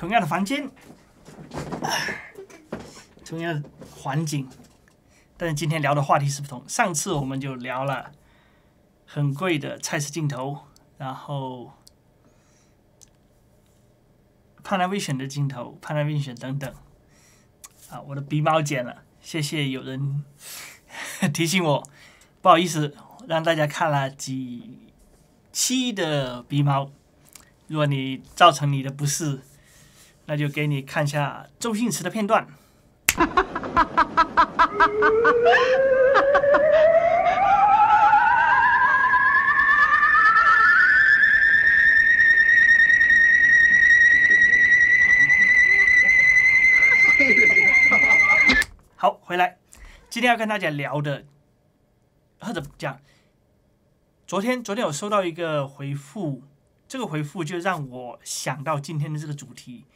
同样的房间，同样的环境，但是今天聊的话题是不同。上次我们就聊了很贵的蔡司镜头，然后 Panavision 的镜头，Panavision 等等。啊，我的鼻毛剪了，谢谢有人提醒我，不好意思让大家看了几期的鼻毛。如果你造成你的不适。那就给你看一下周星驰的片段。好，回来，今天要跟大家聊的，或者讲，昨天昨天有收到一个回复，这个回复就让我想到今天的这个主题。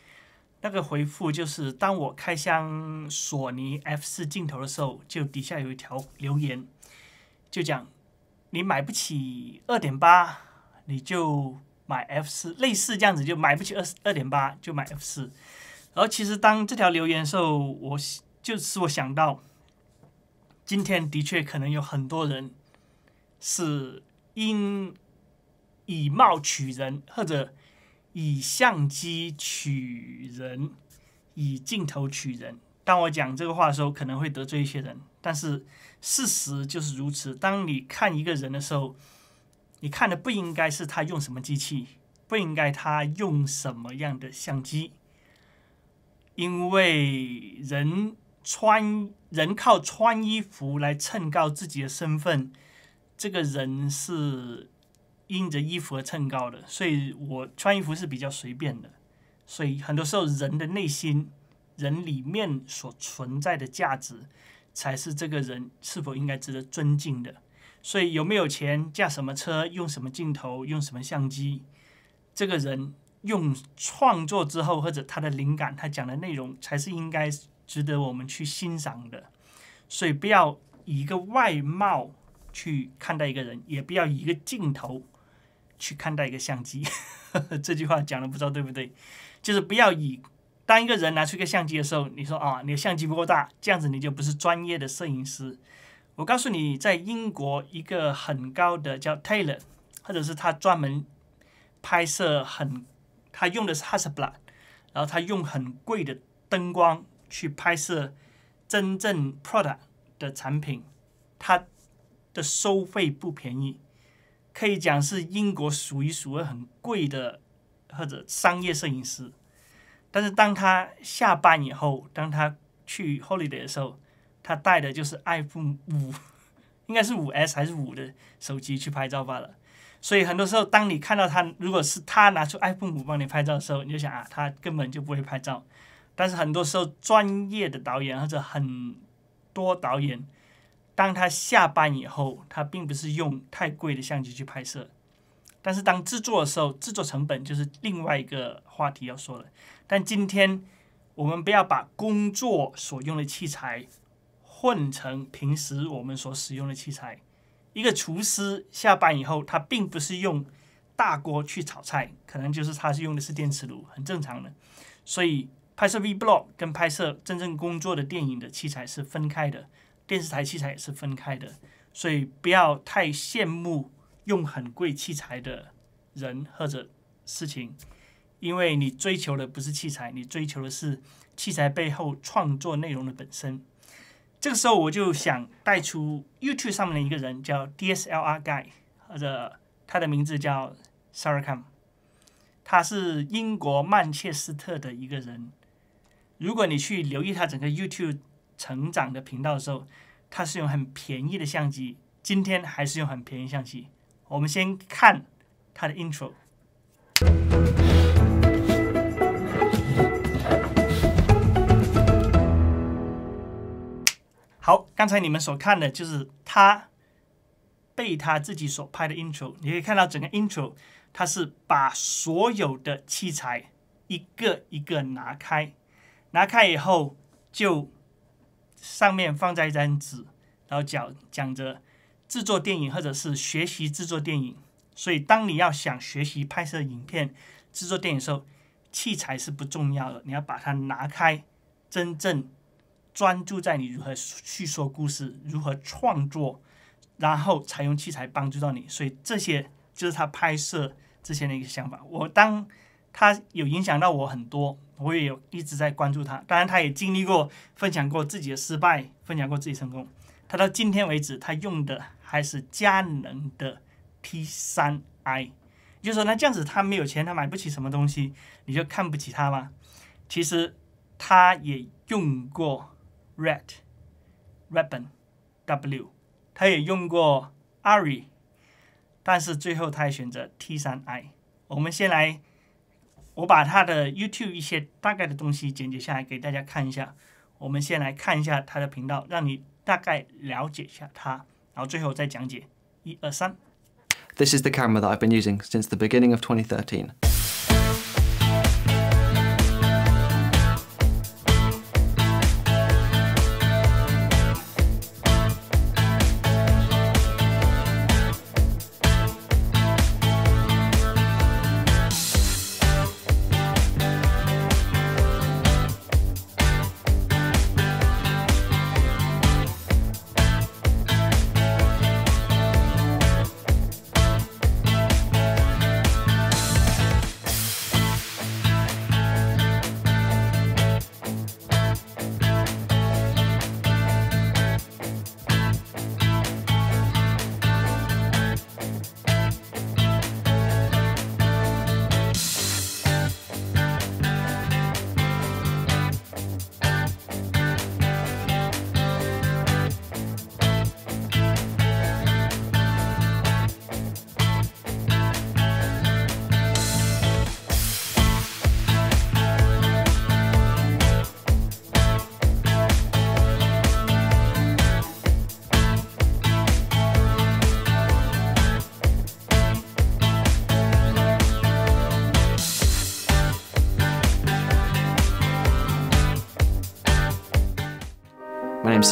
那个回复就是，当我开箱索尼 F 四镜头的时候，就底下有一条留言，就讲你买不起二点八，你就买 F 四，类似这样子，就买不起二二点八就买 F 四。然后其实当这条留言的时候，我就使我想到，今天的确可能有很多人是因以貌取人或者。以相机取人，以镜头取人。当我讲这个话的时候，可能会得罪一些人，但是事实就是如此。当你看一个人的时候，你看的不应该是他用什么机器，不应该他用什么样的相机，因为人穿人靠穿衣服来衬告自己的身份，这个人是。因着衣服而衬高的，所以我穿衣服是比较随便的。所以很多时候，人的内心、人里面所存在的价值，才是这个人是否应该值得尊敬的。所以有没有钱、驾什么车、用什么镜头、用什么相机，这个人用创作之后或者他的灵感、他讲的内容，才是应该值得我们去欣赏的。所以不要以一个外貌去看待一个人，也不要以一个镜头。去看待一个相机，这句话讲的不知道对不对，就是不要以当一个人拿出一个相机的时候，你说啊你的相机不够大，这样子你就不是专业的摄影师。我告诉你，在英国一个很高的叫 Taylor，或者是他专门拍摄很，他用的是 Hasselblad，然后他用很贵的灯光去拍摄真正 product 的产品，他的收费不便宜。可以讲是英国数一数二很贵的或者商业摄影师，但是当他下班以后，当他去 holiday 的时候，他带的就是 iPhone 五，应该是五 S 还是五的手机去拍照罢了。所以很多时候，当你看到他如果是他拿出 iPhone 五帮你拍照的时候，你就想啊，他根本就不会拍照。但是很多时候，专业的导演或者很多导演。当他下班以后，他并不是用太贵的相机去拍摄，但是当制作的时候，制作成本就是另外一个话题要说了。但今天我们不要把工作所用的器材混成平时我们所使用的器材。一个厨师下班以后，他并不是用大锅去炒菜，可能就是他是用的是电磁炉，很正常的。所以拍摄 Vlog 跟拍摄真正工作的电影的器材是分开的。电视台器材也是分开的，所以不要太羡慕用很贵器材的人或者事情，因为你追求的不是器材，你追求的是器材背后创作内容的本身。这个时候我就想带出 YouTube 上面的一个人，叫 DSLR Guy，或者他的名字叫 s a r a k a m 他是英国曼彻斯特的一个人。如果你去留意他整个 YouTube。成长的频道的时候，他是用很便宜的相机，今天还是用很便宜相机。我们先看他的 intro。好，刚才你们所看的就是他被他自己所拍的 intro。你可以看到整个 intro，他是把所有的器材一个一个拿开，拿开以后就。上面放在一张纸，然后讲讲着制作电影或者是学习制作电影。所以，当你要想学习拍摄影片、制作电影的时候，器材是不重要的，你要把它拿开，真正专注在你如何叙说故事、如何创作，然后采用器材帮助到你。所以，这些就是他拍摄之前的一个想法。我当。他有影响到我很多，我也有一直在关注他。当然，他也经历过分享过自己的失败，分享过自己成功。他到今天为止，他用的还是佳能的 T3I。就说那这样子，他没有钱，他买不起什么东西，你就看不起他吗？其实他也用过 Red、r a b b o n W，他也用过 Ary，但是最后他也选择 T3I。我们先来。我把他的 YouTube 一些大概的东西剪辑下来给大家看一下。我们先来看一下他的频道，让你大概了解一下他，然后最后再讲解。一二三。This is the camera that I've been using since the beginning of 2013.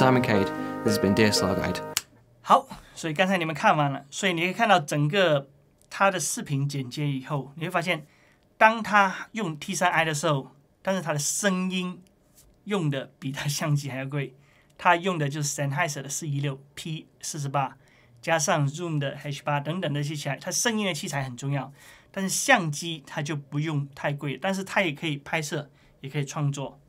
Simon Cade，This has been DSLR Guide。好，所以刚才你们看完了，所以你可以看到整个它的视频剪接以后，你会发现，当他用 T3I 的时候，但是他的声音用的比他相机还要贵，他用的就是 Sennheiser 的416、P48，加上 Zoom 的 H8 等等那些器材，他声音的器材很重要，但是相机他就不用太贵，但是他也可以拍摄，也可以创作，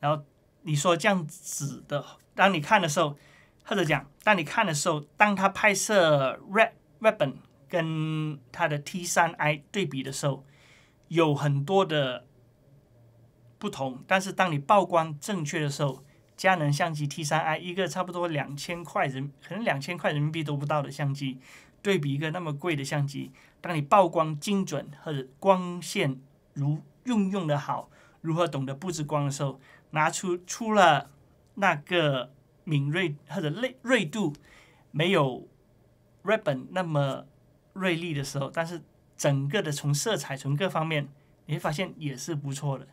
然后。你说这样子的，当你看的时候，或者讲当你看的时候，当他拍摄 Red Red n 跟他的 T 三 I 对比的时候，有很多的不同。但是当你曝光正确的时候，佳能相机 T 三 I 一个差不多两千块人，可能两千块人民币都不到的相机，对比一个那么贵的相机，当你曝光精准或者光线如运用的好，如何懂得布置光的时候。拿出出了那个敏锐或者锐锐度没有 Ribbon 那么锐利的时候，但是整个的从色彩从各方面，你会发现也是不错的。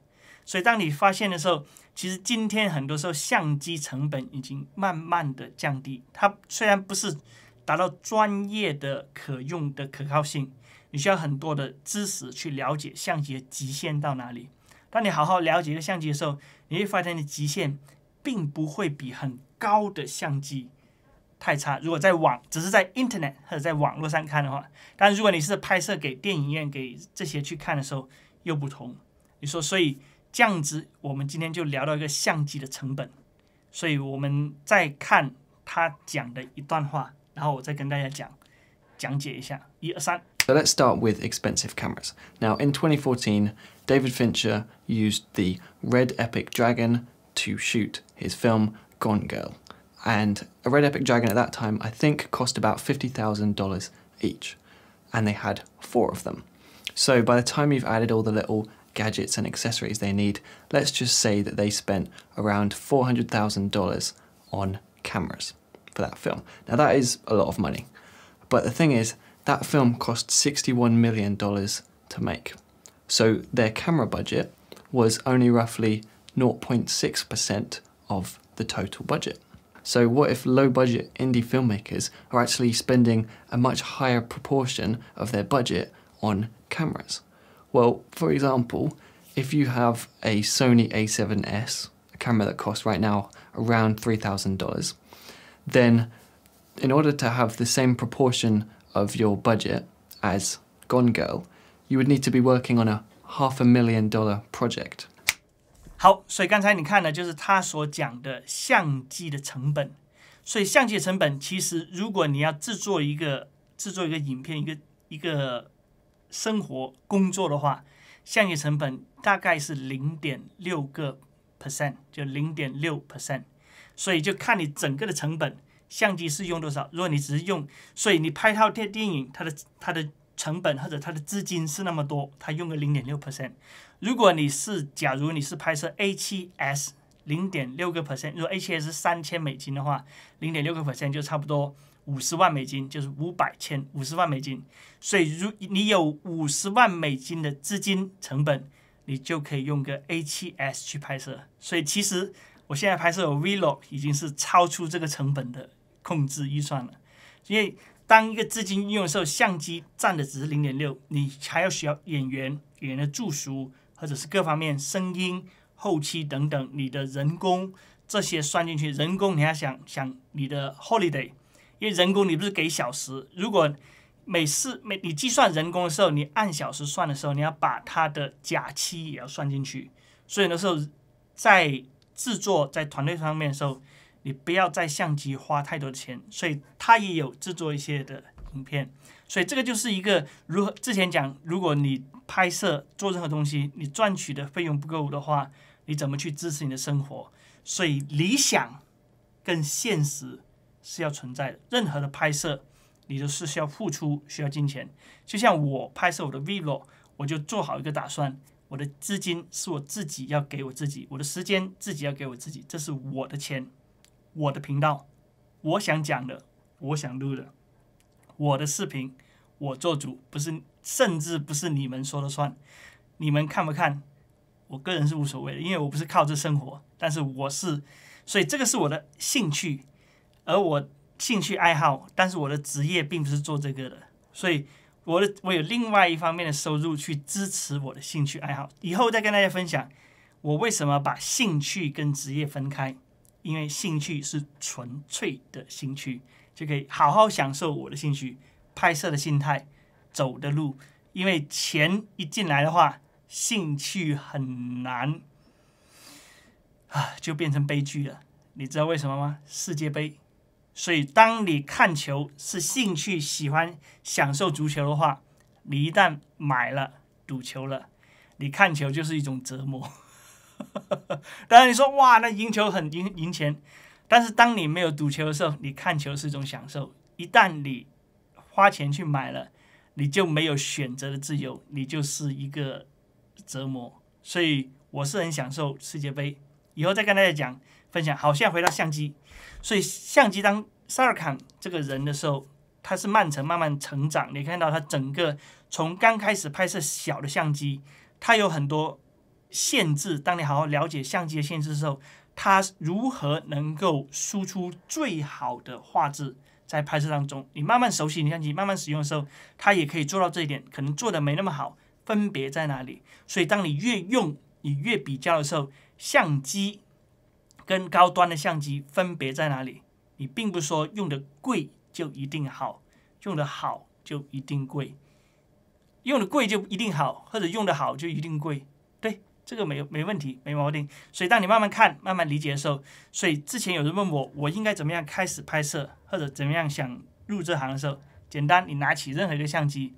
所以当你发现的时候，其实今天很多时候相机成本已经慢慢的降低。它虽然不是达到专业的可用的可靠性，你需要很多的知识去了解相机的极限到哪里。当你好好了解一个相机的时候，你会发现，的极限并不会比很高的相机太差。如果在网，只是在 Internet 或者在网络上看的话，但如果你是拍摄给电影院给这些去看的时候，又不同。你说，所以这样子，我们今天就聊到一个相机的成本。所以，我们再看他讲的一段话，然后我再跟大家讲讲解一下，一二三。So let's start with expensive cameras. Now in 2014, David Fincher used the Red Epic Dragon to shoot his film Gone Girl. And a Red Epic Dragon at that time, I think, cost about $50,000 each. And they had four of them. So by the time you've added all the little gadgets and accessories they need, let's just say that they spent around $400,000 on cameras for that film. Now that is a lot of money. But the thing is, that film cost $61 million to make. So their camera budget was only roughly 0.6% of the total budget. So what if low budget indie filmmakers are actually spending a much higher proportion of their budget on cameras? Well, for example, if you have a Sony a7S, a camera that costs right now around $3,000, then in order to have the same proportion of your budget as gone girl you would need to be working on a half a million dollar project 好所以刚才你看的就是他所讲的相机的成本所以相机成本其实如果你要制作一个制作一个影片一个一个生活工作的话相机成本大概是零点六个 percent 就零点六 percent 所以就看你整个的成本相机是用多少？如果你只是用，所以你拍套电电影，它的它的成本或者它的资金是那么多，它用个零点六 percent。如果你是，假如你是拍摄 A 七 S 零点六个 percent，如果 A 七 S 三千美金的话，零点六个 percent 就差不多五十万美金，就是五百千五十万美金。所以如你有五十万美金的资金成本，你就可以用个 A 七 S 去拍摄。所以其实我现在拍摄 Vlog 已经是超出这个成本的。控制预算了，因为当一个资金运用的时候，相机占的只是零点六，你还要需要演员、演员的住宿，或者是各方面声音、后期等等，你的人工这些算进去。人工你要想想你的 holiday，因为人工你不是给小时，如果每次每你计算人工的时候，你按小时算的时候，你要把它的假期也要算进去。所以那时候在制作在团队上面的时候。你不要在相机花太多钱，所以他也有制作一些的影片，所以这个就是一个如何之前讲，如果你拍摄做任何东西，你赚取的费用不够的话，你怎么去支持你的生活？所以理想跟现实是要存在的。任何的拍摄，你都是需要付出，需要金钱。就像我拍摄我的 vlog，我就做好一个打算，我的资金是我自己要给我自己，我的时间自己要给我自己，这是我的钱。我的频道，我想讲的，我想录的，我的视频我做主，不是甚至不是你们说了算。你们看不看，我个人是无所谓的，因为我不是靠这生活。但是我是，所以这个是我的兴趣，而我兴趣爱好，但是我的职业并不是做这个的，所以我的我有另外一方面的收入去支持我的兴趣爱好。以后再跟大家分享我为什么把兴趣跟职业分开。因为兴趣是纯粹的兴趣，就可以好好享受我的兴趣、拍摄的心态、走的路。因为钱一进来的话，兴趣很难啊，就变成悲剧了。你知道为什么吗？世界杯。所以，当你看球是兴趣、喜欢享受足球的话，你一旦买了赌球了，你看球就是一种折磨。当然，你说哇，那赢球很赢赢钱，但是当你没有赌球的时候，你看球是一种享受。一旦你花钱去买了，你就没有选择的自由，你就是一个折磨。所以我是很享受世界杯。以后再跟大家讲分享。好，现在回到相机。所以相机当萨尔坎这个人的时候，他是曼城慢慢成长。你看到他整个从刚开始拍摄小的相机，他有很多。限制。当你好好了解相机的限制的时候，它如何能够输出最好的画质，在拍摄当中，你慢慢熟悉你相机，慢慢使用的时候，它也可以做到这一点。可能做的没那么好，分别在哪里？所以，当你越用，你越比较的时候，相机跟高端的相机分别在哪里？你并不是说用的贵就一定好，用的好就一定贵，用的贵就一定好，或者用的好就一定贵，对。这个没有没问题，没毛病。所以当你慢慢看、慢慢理解的时候，所以之前有人问我，我应该怎么样开始拍摄，或者怎么样想入这行的时候，简单，你拿起任何一个相机，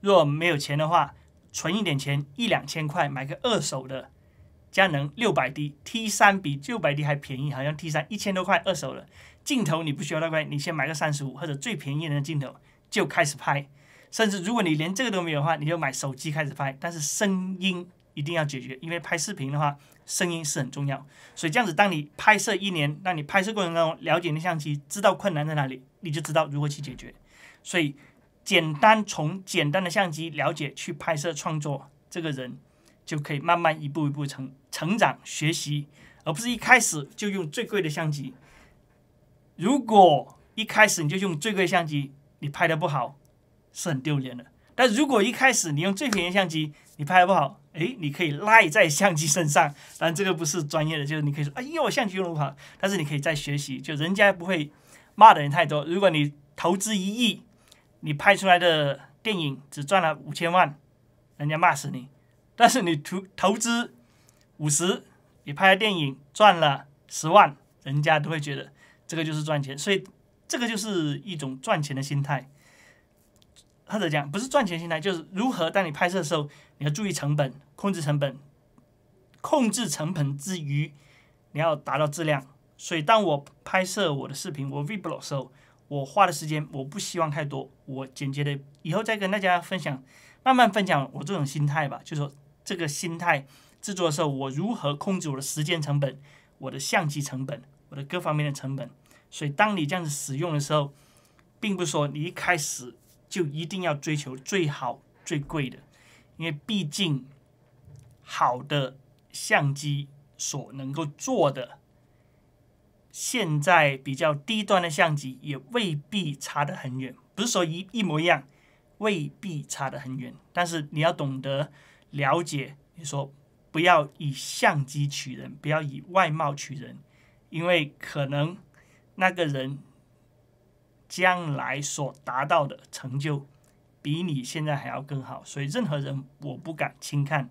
若没有钱的话，存一点钱，一两千块买个二手的佳能六百 D T 三比六百 D 还便宜，好像 T 三一千多块二手的镜头你不需要那块，你先买个三十五或者最便宜的镜头就开始拍。甚至如果你连这个都没有的话，你就买手机开始拍，但是声音。一定要解决，因为拍视频的话，声音是很重要。所以这样子，当你拍摄一年，那你拍摄过程当中了解你相机，知道困难在哪里，你就知道如何去解决。所以，简单从简单的相机了解去拍摄创作，这个人就可以慢慢一步一步成成长学习，而不是一开始就用最贵的相机。如果一开始你就用最贵相机，你拍的不好，是很丢脸的。但如果一开始你用最便宜相机，你拍的不好，哎，你可以赖在相机身上，但这个不是专业的，就是你可以说，哎我相机用不好。但是你可以在学习，就人家不会骂的人太多。如果你投资一亿，你拍出来的电影只赚了五千万，人家骂死你；但是你投投资五十，你拍的电影赚了十万，人家都会觉得这个就是赚钱。所以这个就是一种赚钱的心态，或者讲不是赚钱心态，就是如何当你拍摄的时候。你要注意成本，控制成本，控制成本之余，你要达到质量。所以，当我拍摄我的视频，我 vlog 的时候，我花的时间我不希望太多，我简洁的，以后再跟大家分享，慢慢分享我这种心态吧。就说这个心态制作的时候，我如何控制我的时间成本、我的相机成本、我的各方面的成本。所以，当你这样子使用的时候，并不是说你一开始就一定要追求最好、最贵的。因为毕竟，好的相机所能够做的，现在比较低端的相机也未必差得很远，不是说一一模一样，未必差得很远。但是你要懂得了解，你说不要以相机取人，不要以外貌取人，因为可能那个人将来所达到的成就。比你现在还要更好，所以任何人我不敢轻看。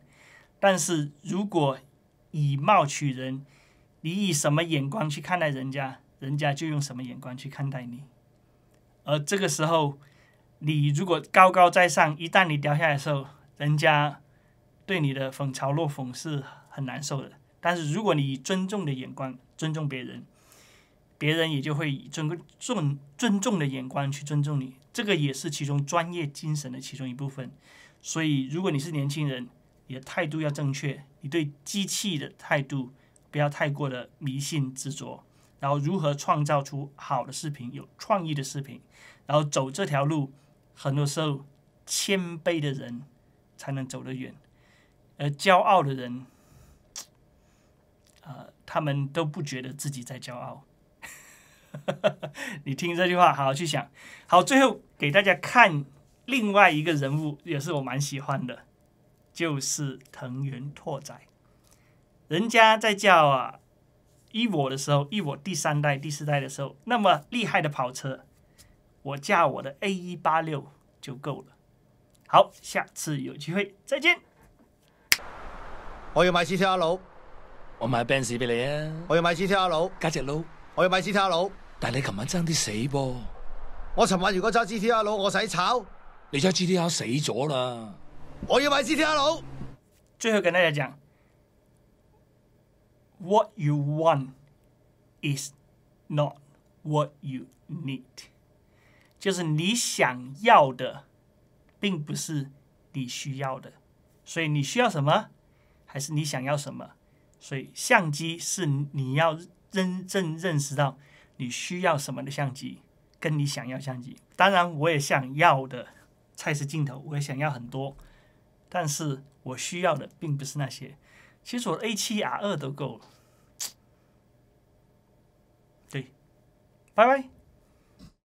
但是如果以貌取人，你以什么眼光去看待人家，人家就用什么眼光去看待你。而这个时候，你如果高高在上，一旦你掉下来的时候，人家对你的讽嘲落讽是很难受的。但是如果你以尊重的眼光尊重别人。别人也就会以整个尊重的眼光去尊重你，这个也是其中专业精神的其中一部分。所以，如果你是年轻人，你的态度要正确，你对机器的态度不要太过的迷信执着。然后，如何创造出好的视频、有创意的视频，然后走这条路，很多时候谦卑的人才能走得远，而骄傲的人，啊，他们都不觉得自己在骄傲。你听这句话，好好去想。好，最后给大家看另外一个人物，也是我蛮喜欢的，就是藤原拓哉。人家在叫啊 v o 的时候，v o 第三代、第四代的时候那么厉害的跑车，我驾我的 A 一八六就够了。好，下次有机会再见。我要买汽车佬，我买 Benz 俾你啊。我要买汽车佬，加只楼。我要买 G T L 佬。但系你琴晚争啲死噃。我寻晚如果揸 G T L 佬，我使炒。你揸 G T L 死咗啦。我要买 G T L 佬。最后跟大家讲，What you want is not what you need，就是你想要的，并不是你需要的。所以你需要什么，还是你想要什么？所以相机是你要。真正认识到你需要什么的相机，跟你想要相机。当然，我也想要的蔡司镜头，我也想要很多，但是我需要的并不是那些。其实我 A7R2 都够了。对，拜拜。